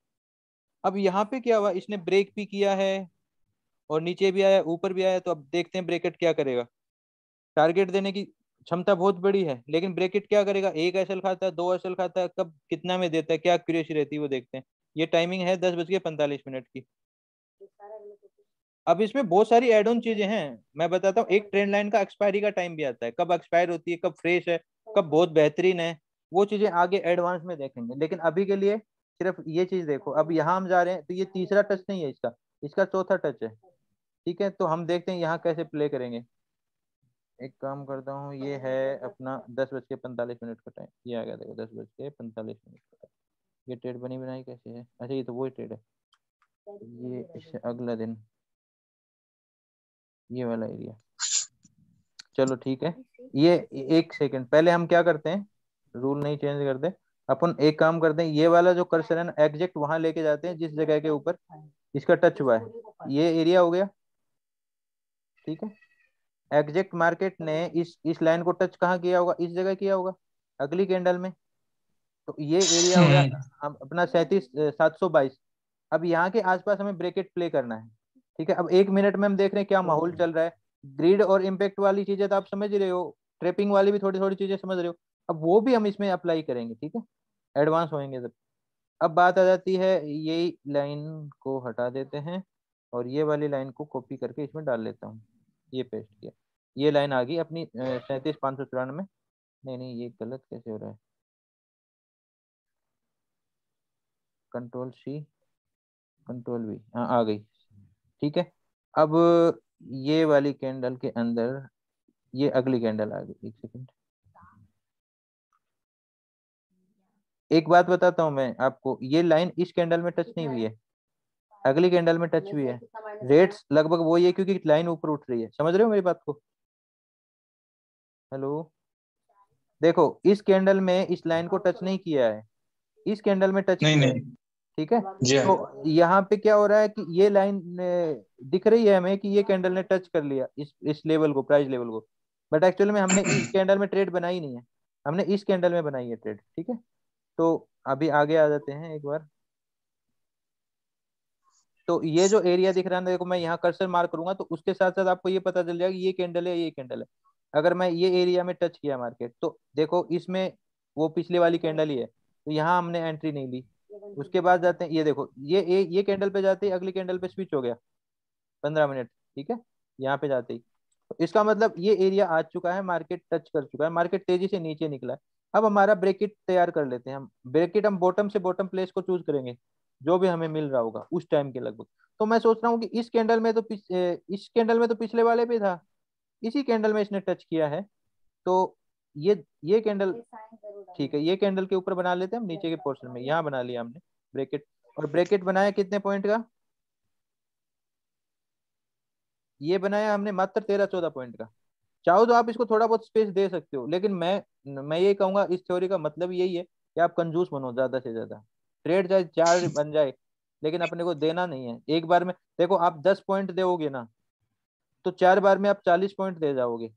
A: अब यहाँ पे क्या हुआ इसने ब्रेक भी किया है और नीचे भी आया ऊपर भी आया तो अब देखते हैं ब्रेकेट क्या करेगा टारगेट देने की क्षमता बहुत बड़ी है लेकिन ब्रेकेट क्या करेगा एक एसल खाता है दो एसल खाता है कब कितना में देता है क्या क्यूरेसी रहती है वो देखते हैं ये टाइमिंग है दस बज के पैंतालीस मिनट की अब इसमें बहुत सारी एड ऑन चीजें हैं मैं बताता हूँ एक ट्रेन लाइन का एक्सपायरी का टाइम भी आता है कब एक्सपायर होती है कब फ्रेश है कब बहुत बेहतरीन है वो चीजें आगे एडवांस में देखेंगे लेकिन अभी के लिए सिर्फ ये चीज देखो अब यहाँ हम जा रहे हैं तो ये तीसरा टच नहीं है इसका इसका चौथा टच है ठीक है तो हम देखते हैं यहाँ कैसे प्ले करेंगे एक काम करता हूँ ये है अपना दस बज के पैंतालीस मिनट का टाइम ये आ गया देखो दस बज के पैंतालीस मिनट का टाइम ये ट्रेड बनी बनाई कैसे है अच्छा ये तो वही ट्रेड है ये इससे अगला दिन ये वाला एरिया चलो ठीक है ये एक सेकंड पहले हम क्या करते हैं रूल नहीं चेंज करते अपन एक काम करते हैं ये वाला जो कर्सर है ना एग्जेक्ट वहां लेके जाते हैं जिस जगह के ऊपर इसका टच हुआ है ये एरिया हो गया ठीक है एग्जेक्ट मार्केट ने इस इस लाइन को टच कहाँ किया होगा इस जगह किया होगा अगली कैंडल में तो ये एरिया हो गया अपना सैतीस सात सौ बाईस अब यहाँ के आसपास हमें ब्रेकेट प्ले करना है ठीक है अब एक मिनट में हम देख रहे हैं क्या माहौल चल रहा है ग्रिड और इम्पेक्ट वाली चीजें तो आप समझ रहे हो ट्रेपिंग वाली भी थोड़ी थोड़ी चीजें समझ रहे हो अब वो भी हम इसमें अप्लाई करेंगे ठीक है एडवांस होंगे सब अब बात आ जाती है यही लाइन को हटा देते हैं और ये वाली लाइन को कॉपी करके इसमें डाल लेता हूँ ये पेस्ट किया ये लाइन आ गई अपनी सैंतीस पाँच सौ चौरानवे नहीं नहीं ये गलत कैसे हो रहा है कंट्रोल सी कंट्रोल वी हाँ आ गई ठीक है अब ये वाली कैंडल के अंदर ये अगली कैंडल आ गई एक सेकंड एक बात बताता हूँ मैं आपको ये लाइन इस कैंडल में टच नहीं हुई है अगली कैंडल में टच हुई है रेट्स लगभग वही है क्योंकि लाइन ऊपर उठ रही है समझ रहे हो मेरी बात को हेलो देखो इस कैंडल में इस लाइन को टच नहीं किया है इस कैंडल में टच नहीं ठीक है हाँ। तो यहाँ पे क्या हो रहा है कि ये लाइन दिख रही है हमें कि ये कैंडल ने टच कर लिया इस इस लेवल को प्राइस लेवल को बट एक्चुअल में हमने इस कैंडल में ट्रेड बनाई नहीं है हमने इस कैंडल में बनाई है ट्रेड ठीक है तो अभी आगे आ जाते हैं एक बार तो ये जो एरिया दिख रहा है देखो मैं यहाँ कर्सर मार्क करूंगा तो उसके साथ साथ आपको ये पता चल जाएगा ये कैंडल है ये कैंडल है अगर मैं ये एरिया में टच किया मार्केट तो देखो इसमें वो पिछले वाली कैंडल ही है तो यहाँ हमने एंट्री नहीं ली उसके बाद जाते हैं ये देखो ये ये, ये कैंडल पे जाते ही अगली कैंडल पे स्विच हो गया पंद्रह मिनट ठीक है यहाँ पे जाते ही तो इसका मतलब ये एरिया आ चुका है मार्केट टच कर चुका है मार्केट तेजी से नीचे निकला है अब हमारा ब्रेकिट तैयार कर लेते हैं हम ब्रेकिट हम बॉटम से बॉटम प्लेस को चूज करेंगे जो भी हमें मिल रहा होगा उस टाइम के लगभग तो मैं सोच रहा हूँ कि इस कैंडल में तो इस कैंडल में तो पिछले वाले पे था इसी कैंडल में इसने टच किया है तो ये ये कैंडल ठीक है ये कैंडल के ऊपर बना लेते हैं हम नीचे के पोर्शन में यहाँ बना लिया हमने ब्रेकेट और ब्रेकेट बनाया कितने पॉइंट का ये बनाया हमने मात्र तेरह चौदह पॉइंट का चाहो तो आप इसको थोड़ा बहुत स्पेस दे सकते हो लेकिन मैं मैं ये कहूंगा इस थ्योरी का मतलब यही है कि आप कंजूस बनो ज्यादा से ज्यादा ट्रेड चाहे चार बन जाए लेकिन अपने को देना नहीं है एक बार में देखो आप दस पॉइंट दोगे ना तो चार बार में आप चालीस पॉइंट दे जाओगे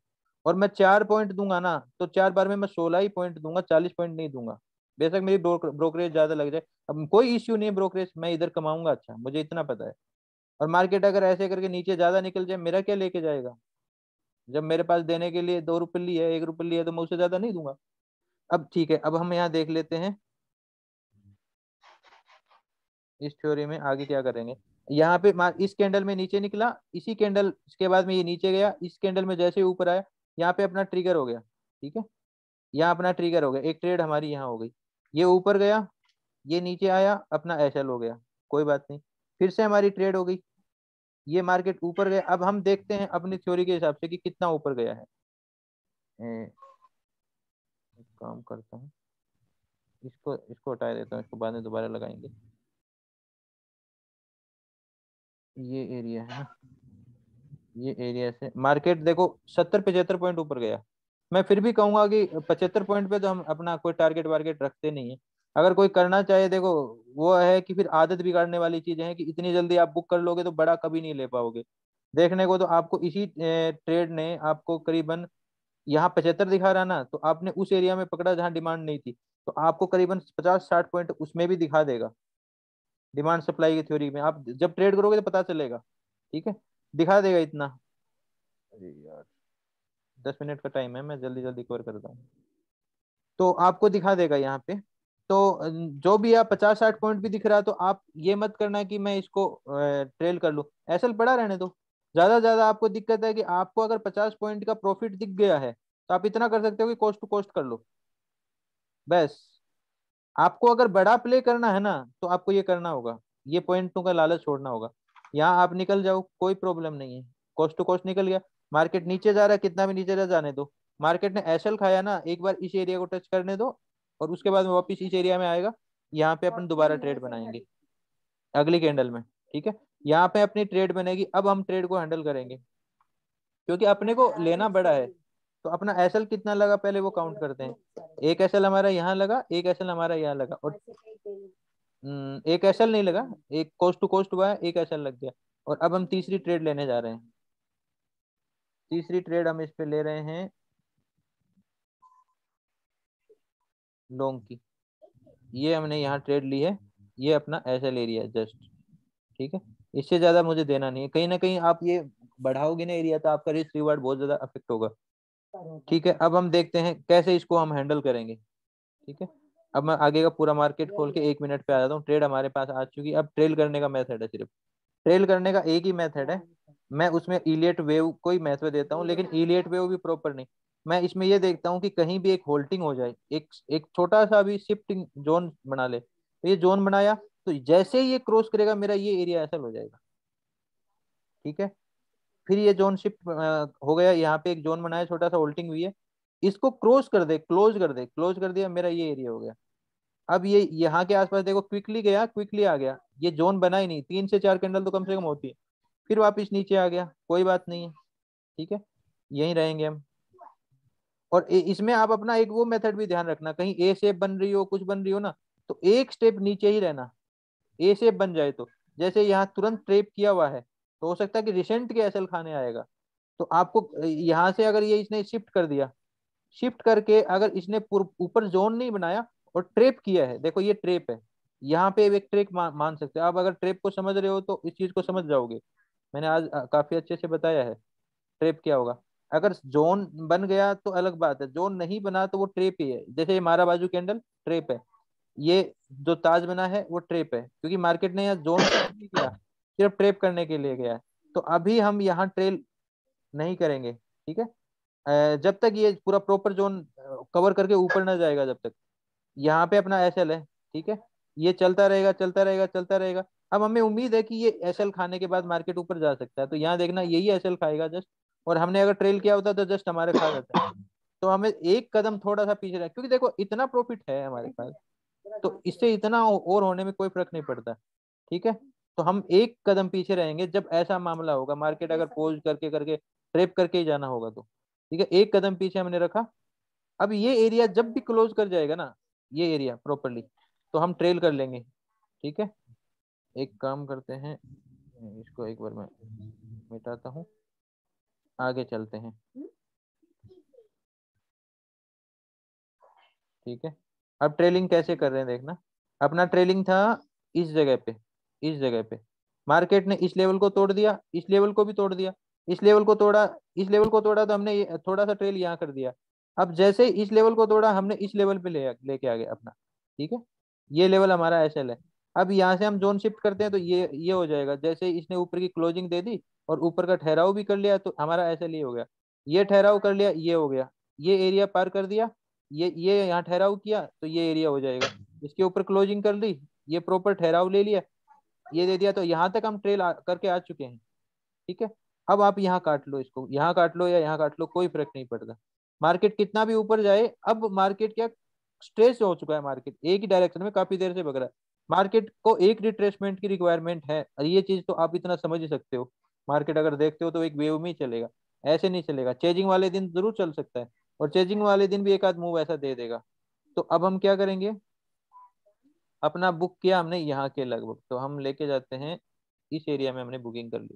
A: और मैं चार पॉइंट दूंगा ना तो चार बार में मैं सोलह ही पॉइंट दूंगा चालीस पॉइंट नहीं दूंगा बेशक मेरी ब्रोकरेज ज्यादा लग जाए अब कोई इश्यू नहीं है ब्रोकरेज मैं इधर कमाऊंगा अच्छा मुझे इतना पता है और मार्केट अगर ऐसे करके नीचे ज्यादा निकल जाए मेरा क्या लेके जाएगा जब मेरे पास देने के लिए दो रुपये है एक रुपये है तो मैं उससे ज्यादा नहीं दूंगा अब ठीक है अब हम यहाँ देख लेते हैं इस थ्योरी में आगे क्या करेंगे यहाँ पे इस कैंडल में नीचे निकला इसी कैंडल के बाद में ये नीचे गया इस कैंडल में जैसे ऊपर आया यहाँ पे अपना ट्रिगर हो गया ठीक है यहाँ अपना ट्रिगर हो गया एक ट्रेड हमारी यहाँ हो गई ये ऊपर गया ये नीचे आया अपना एस हो गया कोई बात नहीं फिर से हमारी ट्रेड हो गई ये मार्केट ऊपर गया अब हम देखते हैं अपनी थ्योरी के हिसाब से कि कितना ऊपर गया है काम करता हूँ इसको इसको हटा देता हूँ इसको बाद में दोबारा लगाएंगे ये एरिया है ये एरिया से मार्केट देखो सत्तर पचहत्तर पॉइंट ऊपर गया मैं फिर भी कहूंगा कि पचहत्तर पॉइंट पे तो हम अपना कोई टारगेट वार्केट रखते नहीं है अगर कोई करना चाहे देखो वो है कि फिर आदत बिगाड़ने वाली चीजें हैं कि इतनी जल्दी आप बुक कर लोगे तो बड़ा कभी नहीं ले पाओगे देखने को तो आपको इसी ट्रेड ने आपको करीबन यहाँ पचहत्तर दिखा रहा ना तो आपने उस एरिया में पकड़ा जहाँ डिमांड नहीं थी तो आपको करीबन पचास साठ पॉइंट उसमें भी दिखा देगा डिमांड सप्लाई की थ्योरी में आप जब ट्रेड करोगे तो पता चलेगा ठीक है दिखा देगा इतना अरे यार दस मिनट का टाइम है मैं जल्दी जल्दी कवर करता हूँ तो आपको दिखा देगा यहाँ पे तो जो भी आप पचास साठ पॉइंट भी दिख रहा है तो आप ये मत करना कि मैं इसको ट्रेल कर लूँ एसल पड़ा रहने दो ज्यादा ज्यादा आपको दिक्कत है कि आपको अगर पचास पॉइंट का प्रॉफिट दिख गया है तो आप इतना कर सकते हो कि कॉस्ट टू कॉस्ट कर लो बस आपको अगर बड़ा प्ले करना है ना तो आपको ये करना होगा ये पॉइंटों का लालच छोड़ना होगा यहाँ आप निकल जाओ कोई प्रॉब्लम नहीं है कॉस्ट टू कॉस्ट निकल गया मार्केट नीचे जा रहा है कितना भी नीचे जा जाने दो मार्केट ने एसल खाया ना एक बार इस एरिया को टच करने दो और उसके बाद वापिस इस एरिया में आएगा यहाँ पे अपन दोबारा ट्रेड बनाएंगे अगली कैंडल में ठीक है यहाँ पे अपनी ट्रेड बनेगी अब हम ट्रेड को हैंडल करेंगे क्योंकि अपने को लेना बड़ा है तो अपना एस कितना लगा पहले वो काउंट करते हैं एक एस हमारा यहाँ लगा एक एस हमारा यहाँ लगा और हम्म, एक एस नहीं लगा एक कोस्ट टू कोस्ट हुआ है एक एस लग गया और अब हम तीसरी ट्रेड लेने जा रहे हैं तीसरी ट्रेड हम इस पे ले रहे हैं लोंग की ये हमने यहाँ ट्रेड ली है ये अपना एल एरिया जस्ट ठीक है इससे ज्यादा मुझे देना नहीं है कहीं ना कहीं आप ये बढ़ाओगे ना एरिया तो आपका रिस्क रिवार्ड बहुत ज्यादा अफेक्ट होगा ठीक है अब हम देखते हैं कैसे इसको हम हैंडल करेंगे ठीक है अब मैं आगे का पूरा मार्केट खोल के एक मिनट पे आ जाता हूँ ट्रेड हमारे पास आ चुकी अब ट्रेल करने का मेथड है सिर्फ ट्रेल करने का एक ही मेथड है मैं उसमें इलियट वेव को ही महत्व देता हूँ लेकिन इलियट वेव भी प्रॉपर नहीं मैं इसमें यह देखता हूँ कि कहीं भी एक होल्टिंग हो जाए एक एक छोटा सा भी शिफ्टिंग जोन बना ले तो ये जोन बनाया तो जैसे ही ये क्रॉस करेगा मेरा ये एरिया ऐसा हो जाएगा ठीक है फिर ये जोन शिफ्ट हो गया यहाँ पे एक जोन बनाया छोटा सा होल्टिंग हुई है इसको क्रॉस कर दे क्लोज कर दे क्लोज कर दिया मेरा ये एरिया हो गया अब ये यहाँ के आसपास देखो क्विकली गया क्विकली आ गया ये जोन बना ही नहीं तीन से चार कैंडल तो कम से कम होती है फिर वापस नीचे आ गया कोई बात नहीं है ठीक है यहीं रहेंगे हम और इसमें आप अपना एक वो मेथड भी ध्यान रखना कहीं ए शेप बन रही हो कुछ बन रही हो ना तो एक स्टेप नीचे ही रहना ए शेप बन जाए तो जैसे यहाँ तुरंत ट्रेप किया हुआ है तो हो सकता है कि रिसेंट के एसएल खाने आएगा तो आपको यहाँ से अगर ये इसने शिफ्ट कर दिया शिफ्ट करके अगर इसने ऊपर जोन नहीं बनाया और ट्रेप किया है देखो ये ट्रेप है यहाँ पे एक ट्रेप मान, मान सकते हैं आप अगर ट्रेप को समझ रहे हो तो इस चीज को समझ जाओगे मैंने आज काफी अच्छे से बताया है ट्रेप क्या होगा अगर जोन बन गया तो अलग बात है जोन नहीं बना तो वो ट्रेप ही है जैसे ये मारा बाजू कैंडल ट्रेप है ये जो ताज बना है वो ट्रेप है क्योंकि मार्केट ने यहाँ जोन नहीं किया सिर्फ ट्रेप करने के लिए गया है तो अभी हम यहाँ ट्रेल नहीं करेंगे ठीक है जब तक ये पूरा प्रॉपर जोन कवर करके ऊपर ना जाएगा जब तक यहाँ पे अपना एस है ठीक है ये चलता रहेगा चलता रहेगा चलता रहेगा अब हमें उम्मीद है कि ये एस खाने के बाद मार्केट ऊपर जा सकता है तो यहाँ देखना यही एस खाएगा जस्ट और हमने अगर ट्रेल किया होता तो जस्ट हमारे खा जाता है तो हमें एक कदम थोड़ा सा पीछे रहा क्योंकि देखो इतना प्रॉफिट है हमारे पास तो इससे इतना और होने में कोई फर्क नहीं पड़ता ठीक है तो हम एक कदम पीछे रहेंगे जब ऐसा मामला होगा मार्केट अगर पोज करके करके ट्रेप करके ही जाना होगा तो ठीक है एक कदम पीछे हमने रखा अब ये एरिया जब भी क्लोज कर जाएगा ना ये एरिया प्रॉपरली तो हम ट्रेल कर लेंगे ठीक है एक काम करते हैं इसको एक बार मैं मिटाता हूँ आगे चलते हैं हम्म। ठीक है अब ट्रेलिंग कैसे कर रहे हैं देखना अपना ट्रेलिंग था इस जगह पे इस जगह पे मार्केट ने इस लेवल को तोड़ दिया इस लेवल को भी तोड़ दिया इस लेवल को तोड़ा इस लेवल को तोड़ा तो हमने थोड़ा सा ट्रेल यहाँ कर दिया अब जैसे इस लेवल को तोड़ा हमने इस लेवल पे ले लेके आ गए अपना ठीक है ये लेवल हमारा एस है अब यहाँ से हम जोन शिफ्ट करते हैं तो ये ये हो जाएगा जैसे इसने ऊपर की क्लोजिंग दे दी और ऊपर का ठहराव भी कर लिया तो हमारा ऐसे ही हो गया ये ठहराव कर लिया ये हो गया ये एरिया पार कर दिया ये ये यहाँ ठहराव किया तो ये एरिया हो जाएगा इसके ऊपर क्लोजिंग कर ली ये प्रॉपर ठहराव ले लिया ये दे दिया तो यहाँ तक हम ट्रेल आ, करके आ चुके हैं ठीक है अब आप यहाँ काट लो इसको यहाँ काट लो या यहाँ काट लो कोई फर्क नहीं पड़ता मार्केट कितना भी ऊपर जाए अब मार्केट क्या स्ट्रेस हो चुका है मार्केट एक ही डायरेक्शन में काफी देर से बग रहा है मार्केट को एक रिट्रेसमेंट की रिक्वायरमेंट है और ये चीज तो आप इतना समझ ही सकते हो मार्केट अगर देखते हो तो एक वेव में ही चलेगा ऐसे नहीं चलेगा चेजिंग वाले दिन जरूर चल सकता है और चेजिंग वाले दिन भी एक आध मूव ऐसा दे देगा तो अब हम क्या करेंगे अपना बुक किया हमने यहाँ के लगभग तो हम लेके जाते हैं इस एरिया में हमने बुकिंग कर ली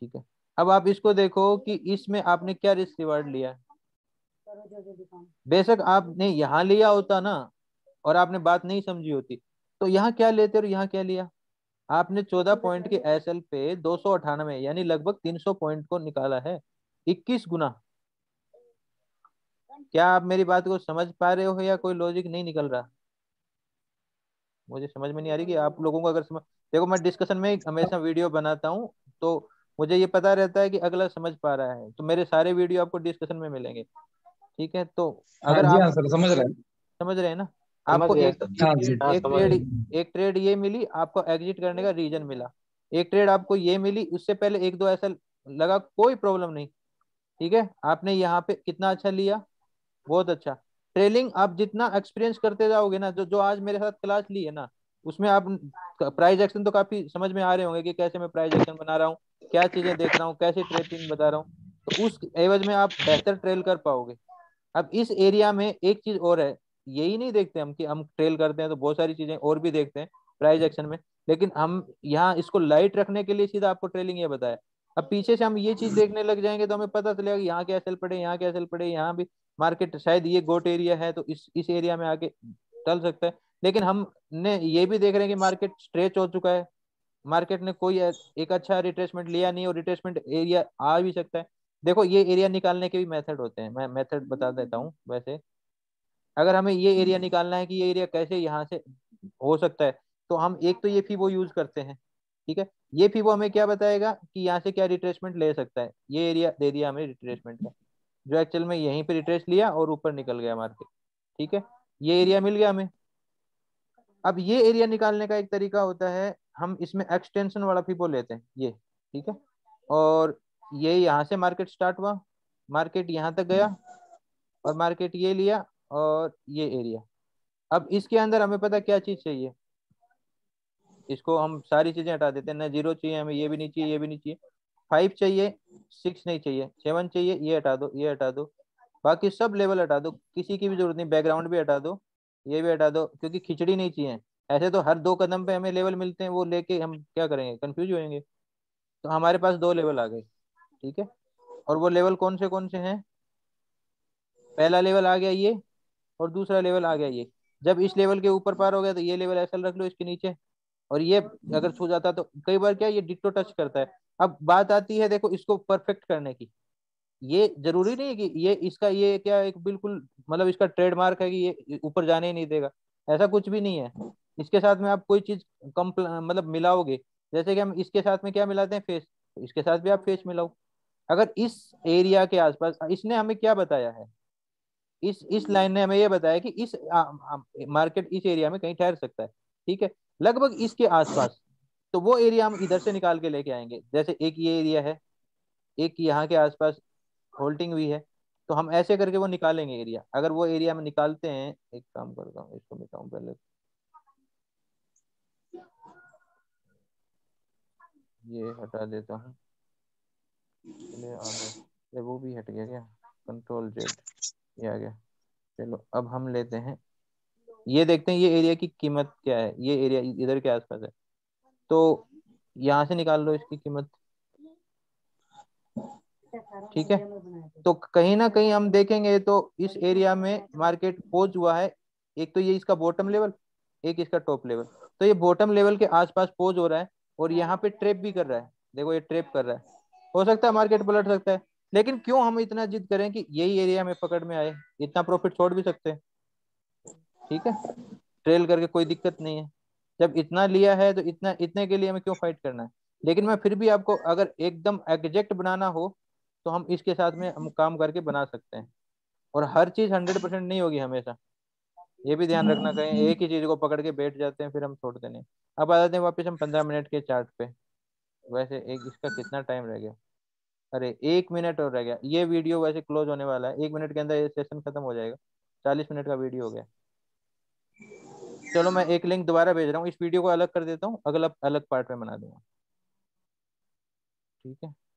A: ठीक है अब आप इसको देखो कि इसमें आपने क्या रिस्क रिवार्ड लिया बेशक आपने यहाँ लिया होता ना और आपने बात नहीं समझी होती तो यहाँ क्या लेते और यहाँ क्या लिया आपने चौदह पॉइंट के एस एल पे दो सौ अठानवे यानी लगभग तीन सौ पॉइंट को निकाला है इक्कीस गुना क्या आप मेरी बात को समझ पा रहे हो या कोई लॉजिक नहीं निकल रहा मुझे समझ में नहीं आ रही कि आप लोगों को अगर समझ देखो मैं डिस्कशन में हमेशा वीडियो बनाता हूँ तो मुझे ये पता रहता है कि अगला समझ पा रहा है तो मेरे सारे वीडियो आपको डिस्कशन में मिलेंगे ठीक है तो
B: हाँ अगर आप हाँ समझ रहे हैं
A: समझ रहे हैं ना आपको एक, हाँ एक ट्रेड एक ट्रेड ये मिली आपको एग्जिट करने का रीजन मिला एक ट्रेड आपको ये मिली उससे पहले एक दो ऐसा लगा कोई प्रॉब्लम नहीं ठीक है आपने यहाँ पे कितना अच्छा लिया बहुत अच्छा ट्रेलिंग आप जितना एक्सपीरियंस करते जाओगे ना जो जो आज मेरे साथ क्लास ली है ना उसमें आप प्राइज एक्शन तो काफी समझ में आ रहे होंगे कि कैसे मैं प्राइज एक्शन बना रहा हूँ क्या चीजें देख रहा हूँ कैसे ट्रेलिंग बता रहा हूँ तो उस एवज में आप बेहतर ट्रेल कर पाओगे अब इस एरिया में एक चीज और है यही नहीं देखते हम कि हम ट्रेल करते हैं तो बहुत सारी चीजें और भी देखते हैं प्राइज एक्शन में लेकिन हम यहाँ इसको लाइट रखने के लिए सीधा आपको ट्रेलिंग ये बताया अब पीछे से हम ये चीज देखने लग जाएंगे तो हमें पता चलेगा यहाँ क्या सेल पड़े यहाँ क्या सेल पड़े यहाँ भी मार्केट शायद ये गोट एरिया है तो इस इस एरिया में आके टल सकता है लेकिन हमने ये भी देख रहे हैं कि मार्केट स्ट्रेच हो चुका है मार्केट ने कोई एक अच्छा रिट्रेसमेंट लिया नहीं और रिट्रेसमेंट एरिया आ भी सकता है देखो ये एरिया निकालने के भी मेथड होते हैं मैं मेथड बता देता हूँ वैसे अगर हमें ये एरिया हम्म। निकालना है कि ये एरिया कैसे यहाँ से हो सकता है तो हम एक तो ये फीबो यूज करते हैं ठीक है ये फीबो हमें क्या बताएगा कि यहाँ से क्या रिट्रेसमेंट ले सकता है ये एरिया दे दिया हमें रिट्रेसमेंट का जो एक्चुअल में यहीं पे रिट्रेस लिया और ऊपर निकल गया मार्केट ठीक है ये एरिया मिल गया हमें अब ये एरिया निकालने का एक तरीका होता है हम इसमें एक्सटेंशन वाला फीपो लेते हैं ये ठीक है और ये यहाँ से मार्केट स्टार्ट हुआ मार्केट यहाँ तक गया और मार्केट ये लिया और ये एरिया अब इसके अंदर हमें पता क्या चीज़ चाहिए इसको हम सारी चीज़ें हटा देते हैं ना जीरो चाहिए हमें ये भी नहीं चाहिए ये भी नहीं चाहिए फाइव चाहिए सिक्स नहीं चाहिए सेवन चाहिए ये हटा दो ये हटा दो बाकी सब लेवल हटा दो किसी की भी जरूरत नहीं बैकग्राउंड भी हटा दो ये भी हटा दो क्योंकि खिचड़ी नहीं चाहिए ऐसे तो हर दो कदम पे हमें लेवल मिलते हैं वो लेके हम क्या करेंगे कंफ्यूज होएंगे तो हमारे पास दो लेवल आ गए ठीक है और वो लेवल कौन से कौन से हैं पहला लेवल आ गया ये और दूसरा लेवल आ गया ये जब इस लेवल के ऊपर पार हो गया तो ये लेवल ऐसा रख लो इसके नीचे और ये अगर छू जाता तो कई बार क्या ये डिट्टो टच करता है अब बात आती है देखो इसको परफेक्ट करने की ये जरूरी नहीं है कि ये इसका ये क्या एक बिल्कुल मतलब इसका ट्रेडमार्क है कि ये ऊपर जाने ही नहीं देगा ऐसा कुछ भी नहीं है इसके साथ में आप कोई चीज कम मतलब मिलाओगे जैसे कि हम इसके साथ में क्या मिलाते हैं फेस तो इसके साथ भी आप फेस मिलाओ अगर इस एरिया के आसपास इसने हमें क्या बताया है इस इस लाइन ने हमें ये बताया कि इस मार्केट इस एरिया में कहीं ठहर सकता है ठीक है लगभग इसके आसपास तो वो एरिया हम इधर से निकाल के लेके आएंगे जैसे एक ये एरिया है एक यहाँ के आसपास होल्टिंग भी है तो हम ऐसे करके वो निकालेंगे एरिया अगर वो एरिया हम निकालते हैं एक काम करता हूँ इसको मिटाऊँ पहले ये हटा देता हूँ वो भी हट गया क्या कंट्रोल जेड ये आ गया चलो अब हम लेते हैं ये देखते हैं ये एरिया की कीमत क्या है ये एरिया इधर के आसपास है तो यहां से निकाल लो इसकी कीमत ठीक है तो कहीं ना कहीं हम देखेंगे तो इस एरिया में मार्केट पहुंच हुआ है एक तो ये इसका बॉटम लेवल एक इसका टॉप लेवल तो ये बॉटम लेवल के आसपास पोज हो रहा है और यहाँ पे ट्रेप भी कर रहा है देखो ये ट्रेप कर रहा है हो सकता है मार्केट पलट सकता है लेकिन क्यों हम इतना जिद करें कि यही एरिया में पकड़ में आए इतना प्रॉफिट छोड़ भी सकते हैं ठीक है ट्रेल करके कोई दिक्कत नहीं है जब इतना लिया है तो इतना इतने के लिए हमें क्यों फाइट करना है लेकिन मैं फिर भी आपको अगर एकदम एग्जैक्ट बनाना हो तो हम इसके साथ में हम काम करके बना सकते हैं और हर चीज हंड्रेड परसेंट नहीं होगी हमेशा ये भी ध्यान रखना कहीं एक ही चीज को पकड़ के बैठ जाते हैं फिर हम छोड़ देने अब आ जाते हैं वापस हम पंद्रह मिनट के चार्ट पे वैसे एक इसका कितना टाइम रह गया अरे एक मिनट और रह गया ये वीडियो वैसे क्लोज होने वाला है एक मिनट के अंदर ये सेशन खत्म हो जाएगा चालीस मिनट का वीडियो हो गया चलो मैं एक लिंक दोबारा भेज रहा हूँ इस वीडियो को अलग कर देता हूँ अगला अलग पार्ट में बना दूंगा ठीक है